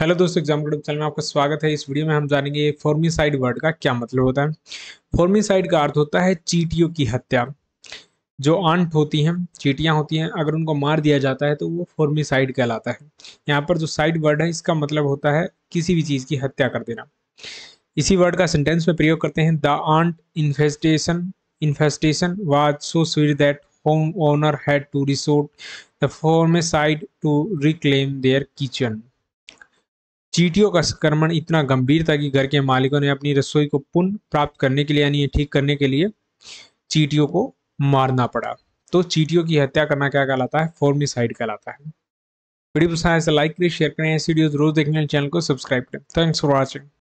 hello दोस्तों exam YouTube channel में आपका स्वागत है इस वीडियो में हम जानेंगे फॉर्मिसाइड वर्ड का क्या मतलब होता है फॉर्मिसाइड का अर्थ होता है चीटियों की हत्या जो आंट होती हैं चीटियाँ होती हैं अगर उनको मार दिया जाता है तो वो फॉर्मिसाइड कहलाता है यहाँ पर जो साइड वर्ड है इसका मतलब होता है किसी भी चीज़ की हत्या कर देना इसी वर्ड का सेंटेंस में प्रयोग करते हैं the ant infestation infestation was so sweet that home owner had to resort the formicide to reclaim their kitchen चीटियों का संक्रमण इतना गंभीर था कि घर के मालिकों ने अपनी रसोई को पुनः प्राप्त करने के लिए यानी ठीक करने के लिए चीटियों को मारना पड़ा तो चीटियों की हत्या करना क्या कहलाता है फॉर्मिसाइड कहलाता है वीडियो पसंद आए तो लाइक करें शेयर करें ऐसी वीडियो रोज देखने चैनल को सब्सक्राइब करें थैंक्स फॉर वॉचिंग